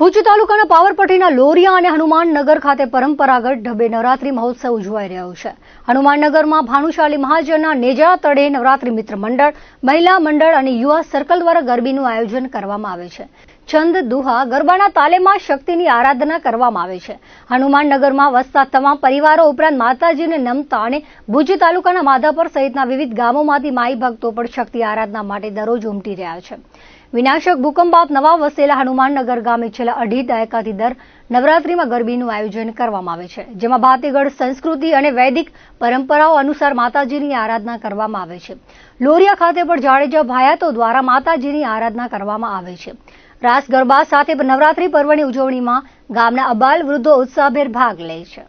ભુજ તાલુકાના પાવરપટ્ટીના લોરિયા અને હનુમાનનગર ખાતે પરંપરાગત ઢબે નવરાત્રી મહોત્સવ ઉજવાઈ રહ્યો છે હનુમાનનગરમાં ભાનુશાલી મહાજનના નેજા તળે નવરાત્રી મિત્ર મંડળ મહિલા મંડળ અને યુવા સર્કલ દ્વારા ગરબીનું આયોજન કરવામાં આવે છે છંદ દુહા ગરબાના તાલેમાં શક્તિની આરાધના કરવામાં આવે છે હનુમાનનગરમાં વસતા તમામ પરિવારો ઉપરાંત માતાજીને નમતા અને ભુજ તાલુકાના માધાપર સહિતના વિવિધ ગામોમાંથી માઈ ભક્તો પણ શક્તિ આરાધના માટે દરરોજ ઉમટી રહ્યા છે વિનાશક ભૂકંપ બાદ નવા વસેલા હનુમાનનગર ગામે છેલ્લા અઢી દાયકાથી દર નવરાત્રીમાં ગરબીનું આયોજન કરવામાં આવે છે જેમાં ભાતીગઢ સંસ્કૃતિ અને વૈદિક પરંપરાઓ અનુસાર માતાજીની આરાધના કરવામાં આવે છે લોરિયા ખાતે પણ જાડેજા ભાયાતો દ્વારા માતાજીની આરાધના કરવામાં આવે છે રાસ ગરબા સાથે નવરાત્રી પર્વની ઉજવણીમાં ગામના અબાલ વૃદ્ધો ઉત્સાહભેર ભાગ લે છે